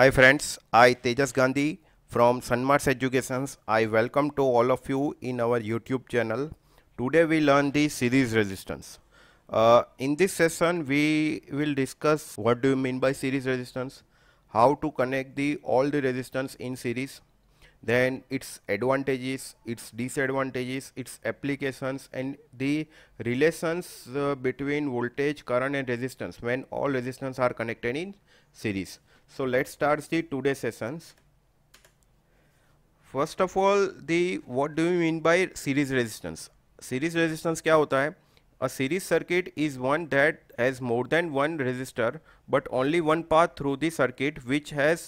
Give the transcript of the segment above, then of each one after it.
Hi friends, I Tejas Gandhi from Sunmars Educations. I welcome to all of you in our YouTube channel. Today we learn the series resistance. Uh, in this session we will discuss what do you mean by series resistance, how to connect the all the resistance in series, then its advantages, its disadvantages, its applications and the relations uh, between voltage, current and resistance when all resistance are connected in series. So let's start the today sessions. First of all the what do you mean by series resistance series resistance क्या होता है a series circuit is one that has more than one resistor but only one path through the circuit which has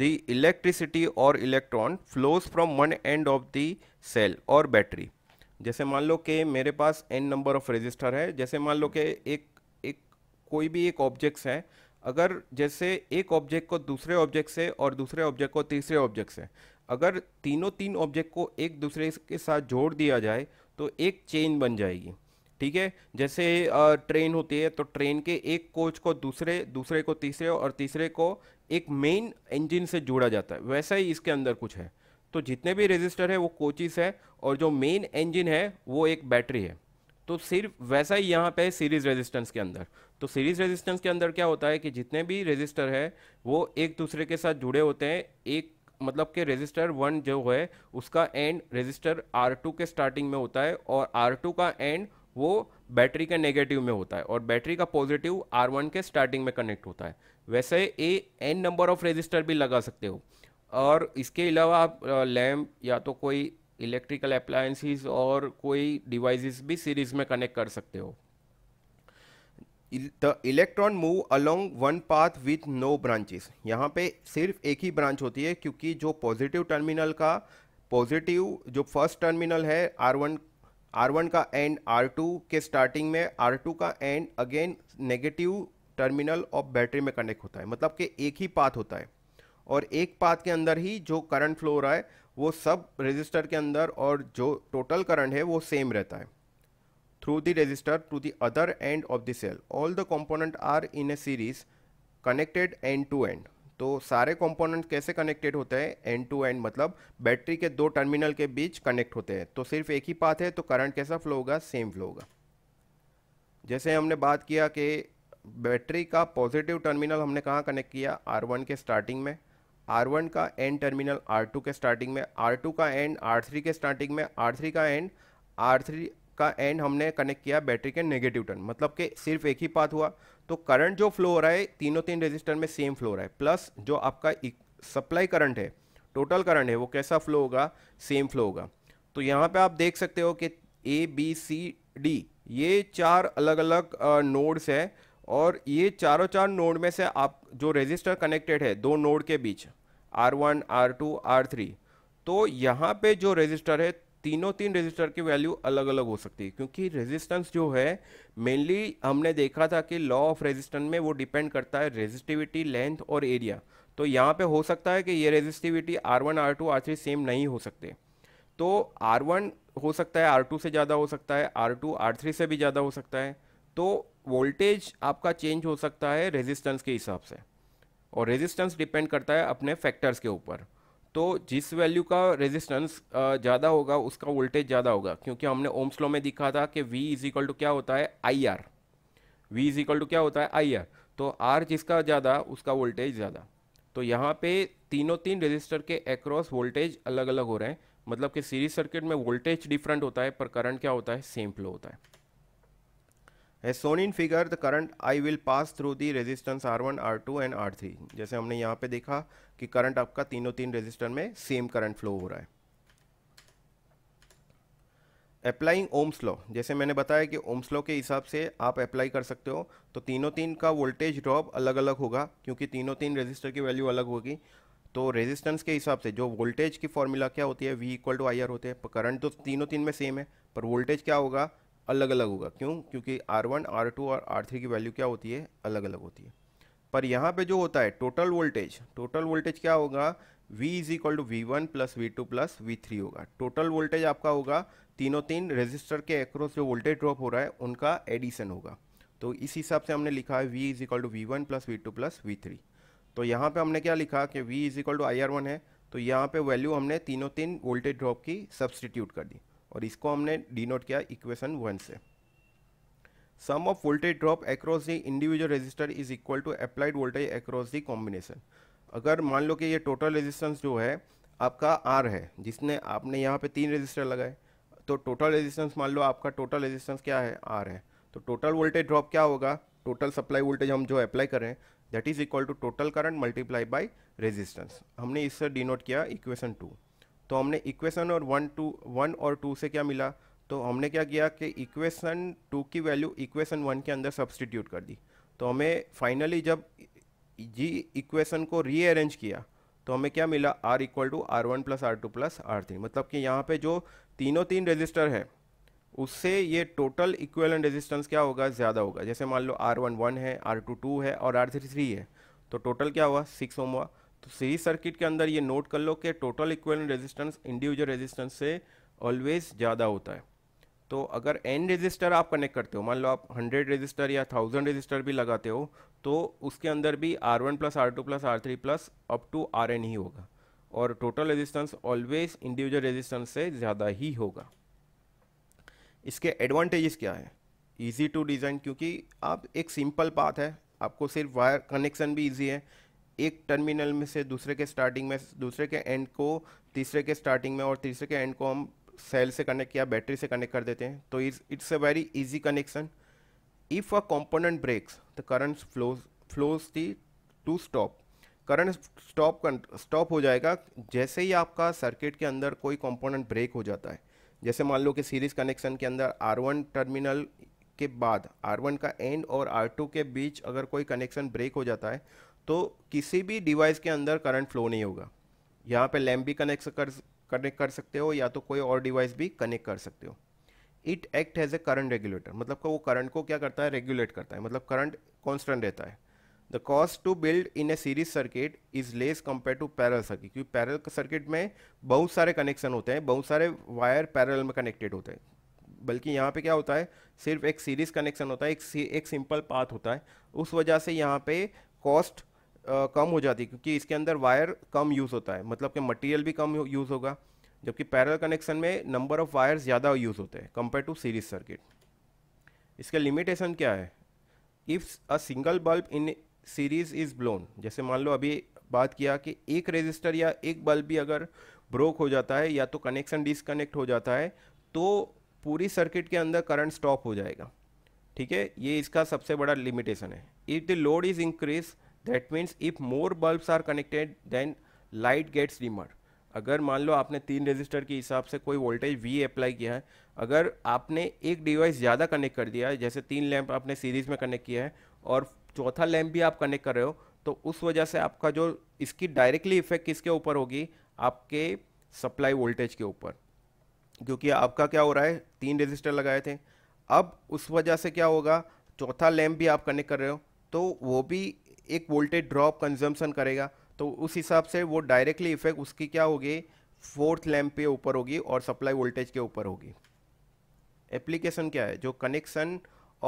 the electricity और electron flows from one end of the cell और battery जैसे मान लो कि मेरे पास n number of resistor है जैसे मान लो कि एक एक कोई भी एक ऑब्जेक्ट्स है अगर जैसे एक ऑब्जेक्ट को दूसरे ऑब्जेक्ट से और दूसरे ऑब्जेक्ट को तीसरे ऑब्जेक्ट से अगर तीनों तीन ऑब्जेक्ट को एक दूसरे के साथ जोड़ दिया जाए तो एक चेन बन जाएगी ठीक है जैसे ट्रेन होती है तो ट्रेन के एक कोच को दूसरे दूसरे को तीसरे और तीसरे को एक मेन इंजन से जोड़ा जाता है वैसा ही इसके अंदर कुछ है तो जितने भी रजिस्टर है वो कोचिस है और जो मेन इंजन है वो एक बैटरी है तो सिर्फ वैसा ही यहाँ पे सीरीज रेजिस्टेंस के अंदर तो सीरीज रेजिस्टेंस के अंदर क्या होता है कि जितने भी रेजिस्टर है वो एक दूसरे के साथ जुड़े होते हैं एक मतलब कि रजिस्टर वन जो है उसका एंड रजिस्टर आर टू के स्टार्टिंग में होता है और आर टू का एंड वो बैटरी के नेगेटिव में होता है और बैटरी का पॉजिटिव आर वन के स्टार्टिंग में कनेक्ट होता है वैसे a n number of resistor भी लगा सकते हो और इसके अलावा आप लैम्प या तो कोई इलेक्ट्रिकल अप्लायंसिस और कोई डिवाइसेस भी सीरीज में कनेक्ट कर सकते हो the electron move along one path with no branches यहाँ पे सिर्फ एक ही ब्रांच होती है क्योंकि जो पॉजिटिव टर्मिनल का पॉजिटिव जो फर्स्ट टर्मिनल है आर वन आर वन का एंड आर टू के स्टार्टिंग में आर टू का end again negative terminal of battery में कनेक्ट होता है मतलब कि एक ही पाथ होता है और एक पाथ के अंदर ही जो करंट फ्लो रहा है वो सब रजिस्टर के अंदर और जो टोटल करंट है वो सेम रहता है through the resistor to the other end of the cell all the component are in a series connected end to end तो सारे कंपोनेंट कैसे कनेक्टेड होते हैं एंड टू एंड मतलब बैटरी के दो टर्मिनल के बीच कनेक्ट होते हैं तो सिर्फ एक ही पाथ है तो करंट कैसा फ्लो होगा सेम फ्लो होगा जैसे हमने बात किया कि बैटरी का पॉजिटिव टर्मिनल हमने कहाँ कनेक्ट किया आर वन के स्टार्टिंग में R1 का एंड टर्मिनल R2 के स्टार्टिंग में R2 का एंड R3 के स्टार्टिंग में R3 का एंड R3 का एंड हमने कनेक्ट किया बैटरी के नेगेटिव टर्न मतलब कि सिर्फ एक ही पाथ हुआ तो करंट जो फ्लो हो रहा है तीनों तीन रेजिस्टर में सेम फ्लो हो रहा है प्लस जो आपका सप्लाई e- करंट है टोटल करंट है वो कैसा फ्लो होगा सेम फ्लो होगा तो यहाँ पर आप देख सकते हो कि ए बी सी डी ये चार अलग अलग नोड्स हैं और ये चारों चार नोड में से आप जो रजिस्टर कनेक्टेड है दो नोड के बीच R one R two R three तो यहाँ पे जो रजिस्टर है तीनों तीन रजिस्टर की वैल्यू अलग अलग हो सकती है क्योंकि रेजिस्टेंस जो है मेनली हमने देखा था कि लॉ ऑफ रेजिस्टेंस में वो डिपेंड करता है रेजिस्टिविटी लेंथ और एरिया तो यहाँ पे हो सकता है कि ये resistivity R one R two R three same नहीं हो सकते तो आर वन हो सकता है आर टू से ज़्यादा हो सकता है आर टू आर थ्री से भी ज़्यादा हो सकता है तो वोल्टेज आपका चेंज हो सकता है रेजिस्टेंस के हिसाब से और रेजिस्टेंस डिपेंड करता है अपने फैक्टर्स के ऊपर तो जिस वैल्यू का रेजिस्टेंस ज़्यादा होगा उसका वोल्टेज ज़्यादा होगा क्योंकि हमने ओम्स लॉ में दिखा था कि वी इज इक्वल टू क्या होता है I R V is equal to क्या होता है आई आर तो आर जिसका ज़्यादा उसका वोल्टेज ज़्यादा तो यहाँ पे तीनों तीन रजिस्टर के एक्रॉस वोल्टेज अलग अलग हो रहे हैं मतलब कि सीरीज सर्किट में वोल्टेज डिफरेंट होता है पर करंट क्या होता है सेम फ्लो होता है shown in figure the current I will pass through the resistance R one R two and R three जैसे हमने यहाँ पे देखा कि करंट आपका तीनों तीन रेजिस्टर में सेम करंट फ्लो हो रहा है अप्लाइंग ओम्स लॉ जैसे मैंने बताया कि ओम्स लॉ के हिसाब से आप अप्लाई कर सकते हो तो तीनों तीन का वोल्टेज ड्रॉप अलग अलग होगा क्योंकि तीनों तीन रेजिस्टर की वैल्यू अलग होगी तो रेजिस्टेंस के हिसाब से जो वोल्टेज की फॉर्मूला क्या होती है V equal to I R होते हैं करंट तो तीनों तीन में सेम है पर वोल्टेज क्या होगा अलग अलग होगा क्यों क्योंकि आर वन आर टू और आर थ्री की वैल्यू क्या होती है अलग अलग होती है पर यहाँ पे जो होता है टोटल वोल्टेज टोटल वोल्टेज क्या होगा V is equal to V one plus V two plus V three होगा टोटल वोल्टेज आपका होगा तीनों तीन रेजिस्टर के एक्रोस जो वोल्टेज ड्रॉप हो रहा है उनका एडिशन होगा तो इस हिसाब से हमने लिखा है V is equal to V one plus V two plus V three तो यहाँ पर हमने क्या लिखा कि V is equal to I R one है तो यहाँ पर वैल्यू हमने तीनों तीन वोल्टेज ड्रॉप की सब्सटीट्यूट कर दी और इसको हमने डिनोट किया इक्वेशन वन से sum of voltage drop across the individual resistor is equal to applied voltage across the combination अगर मान लो कि ये टोटल रेजिस्टेंस जो है आपका आर है जिसने आपने यहाँ पे तीन रेजिस्टर लगाए तो टोटल रेजिस्टेंस मान लो आपका टोटल रेजिस्टेंस क्या है आर है तो टोटल वोल्टेज ड्रॉप क्या होगा टोटल सप्लाई वोल्टेज हम जो अप्लाई करें that is equal to total current multiply by resistance हमने इससे डिनोट किया इक्वेशन टू तो हमने इक्वेशन और वन टू वन और टू से क्या मिला तो हमने क्या किया कि इक्वेशन टू की वैल्यू इक्वेशन वन के अंदर सब्सटीट्यूट कर दी तो हमें फाइनली जब जी इक्वेशन को रीअरेंज किया तो हमें क्या मिला R equal to R one plus R two plus R three मतलब कि यहाँ पे जो तीनों तीन रजिस्टर है उससे ये टोटल इक्वेलन रेजिस्टेंस क्या होगा ज़्यादा होगा जैसे मान लो आर वन वन है आर टू टू है और आर थ्री थ्री है तो टोटल क्या हुआ सिक्स ओम हुआ तो सीरीज सर्किट के अंदर ये नोट कर लो कि total equal resistance individual resistance से ऑलवेज ज़्यादा होता है तो अगर एन रजिस्टर आप कनेक्ट करते हो मान लो आप हंड्रेड रजिस्टर या थाउजेंड रजिस्टर भी लगाते हो तो उसके अंदर भी R one plus R two plus R three plus up to R n ही होगा और total resistance always individual resistance से ज़्यादा ही होगा इसके एडवांटेजेस क्या है ईजी टू डिज़ाइन क्योंकि आप एक सिंपल पाथ है आपको सिर्फ वायर कनेक्शन भी ईजी है एक टर्मिनल में से दूसरे के स्टार्टिंग में दूसरे के एंड को तीसरे के स्टार्टिंग में और तीसरे के एंड को हम सेल से कनेक्ट किया बैटरी से कनेक्ट कर देते हैं तो it's a very easy connection if a component breaks the current flows flows the to stop current stop stop हो जाएगा जैसे ही आपका सर्किट के अंदर कोई कंपोनेंट ब्रेक हो जाता है जैसे मान लो कि सीरीज कनेक्शन के अंदर आर टर्मिनल के बाद R1 का एंड और R2 के बीच अगर कोई कनेक्शन ब्रेक हो जाता है तो किसी भी डिवाइस के अंदर करंट फ्लो नहीं होगा यहाँ पे लैम्प भी कनेक्ट कर कनेक्ट कर सकते हो या तो कोई और डिवाइस भी कनेक्ट कर सकते हो it act has a current regulator मतलब वो करंट को क्या करता है रेगुलेट करता है मतलब करंट कॉन्स्टेंट रहता है the cost to build in a series circuit is less compare to parallel circuit क्योंकि पैरल सर्किट में बहुत सारे कनेक्शन होते हैं बहुत सारे वायर पैरल में कनेक्टेड होते हैं बल्कि यहाँ पे क्या होता है सिर्फ एक सीरीज कनेक्शन होता है एक एक सिंपल पाथ होता है उस वजह से यहाँ पे कॉस्ट आ, कम हो जाती है क्योंकि इसके अंदर वायर कम यूज़ होता है मतलब कि मटेरियल भी कम यूज़ होगा जबकि पैरल कनेक्शन में नंबर ऑफ़ वायर्स ज़्यादा यूज़ होते हैं कंपेयर टू सीरीज सर्किट इसका लिमिटेशन क्या है if a single bulb in series is blown जैसे मान लो अभी बात किया कि एक रेजिस्टर या एक बल्ब भी अगर ब्रोक हो जाता है या तो कनेक्शन डिसकनेक्ट हो जाता है तो पूरी सर्किट के अंदर करंट स्टॉप हो जाएगा ठीक है ये इसका सबसे बड़ा लिमिटेशन है if the load is increase that means if more bulbs are connected then light gets dimmer अगर मान लो आपने तीन रजिस्टर के हिसाब से कोई वोल्टेज वी अप्लाई किया है अगर आपने एक डिवाइस ज़्यादा कनेक्ट कर दिया है जैसे तीन लैंप आपने सीरीज़ में कनेक्ट किया है और चौथा लैंप भी आप कनेक्ट कर रहे हो तो उस वजह से आपका जो इसकी डायरेक्टली इफेक्ट किसके ऊपर होगी आपके सप्लाई वोल्टेज के ऊपर क्योंकि आपका क्या हो रहा है तीन रजिस्टर लगाए थे अब उस वजह से क्या होगा चौथा लैम्प भी आप कनेक्ट कर रहे हो तो वो भी एक वोल्टेज ड्रॉप कंजम्पशन करेगा तो उस हिसाब से वो डायरेक्टली इफेक्ट उसकी क्या होगी फोर्थ लैम्प के ऊपर होगी और सप्लाई वोल्टेज के ऊपर होगी एप्लीकेशन क्या है जो connection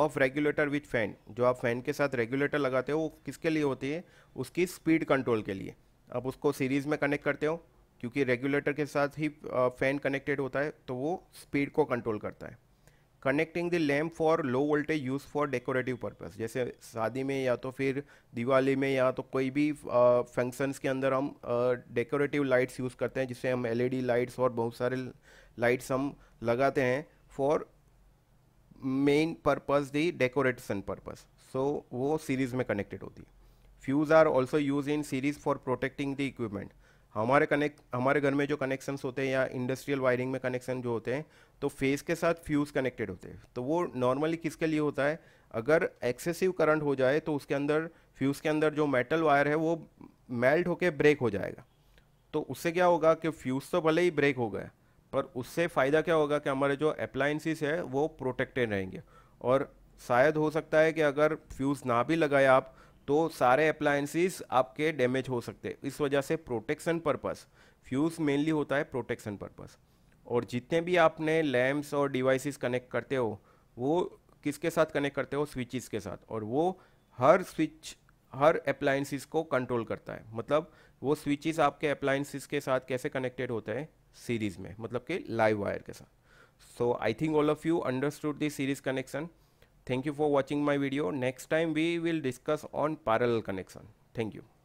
of regulator with fan जो आप फैन के साथ रेगुलेटर लगाते हो वो किसके लिए होती है उसकी स्पीड कंट्रोल के लिए आप उसको सीरीज में कनेक्ट करते हो क्योंकि रेगुलेटर के साथ ही फैन कनेक्टेड होता है तो वो स्पीड को कंट्रोल करता है connecting the lamp for low voltage use for decorative purpose जैसे शादी में या तो फिर दिवाली में या तो कोई भी फंक्शंस uh, के अंदर हम डेकोरेटिव लाइट्स यूज़ करते हैं जिससे हम एलईडी लाइट्स e और बहुत सारे लाइट्स हम लगाते हैं for main purpose the decoration purpose so वो सीरीज़ में कनेक्टेड होती है fuse are also use in series for protecting the equipment हमारे कनेक्ट हमारे घर में जो कनेक्शंस होते हैं या इंडस्ट्रियल वायरिंग में कनेक्शन जो होते हैं तो फेस के साथ फ्यूज़ कनेक्टेड होते हैं तो वो नॉर्मली किसके लिए होता है अगर एक्सेसिव करंट हो जाए तो उसके अंदर फ्यूज़ के अंदर जो मेटल वायर है वो मेल्ट होकर ब्रेक हो जाएगा तो उससे क्या होगा कि फ्यूज़ तो भले ही ब्रेक हो गया पर उससे फ़ायदा क्या होगा कि हमारे जो अप्लाइंसिस है वो प्रोटेक्टेड रहेंगे और शायद हो सकता है कि अगर फ्यूज़ ना भी लगाए आप तो सारे अप्लाइंसिस आपके डैमेज हो सकते हैं इस वजह से प्रोटेक्शन पर्पस फ्यूज़ मेनली होता है प्रोटेक्शन पर्पज़ और जितने भी आपने लैम्प्स और डिवाइसेस कनेक्ट करते हो वो किसके साथ कनेक्ट करते हो स्विचेस के साथ और वो हर स्विच हर अप्लाइंसिस को कंट्रोल करता है मतलब वो स्विचेस आपके अप्लाइंसिस के साथ कैसे कनेक्टेड होते हैं सीरीज़ में मतलब कि लाइव वायर के साथ so I think all of you understood this series connection thank you for watching my video next time we will discuss on parallel connection thank you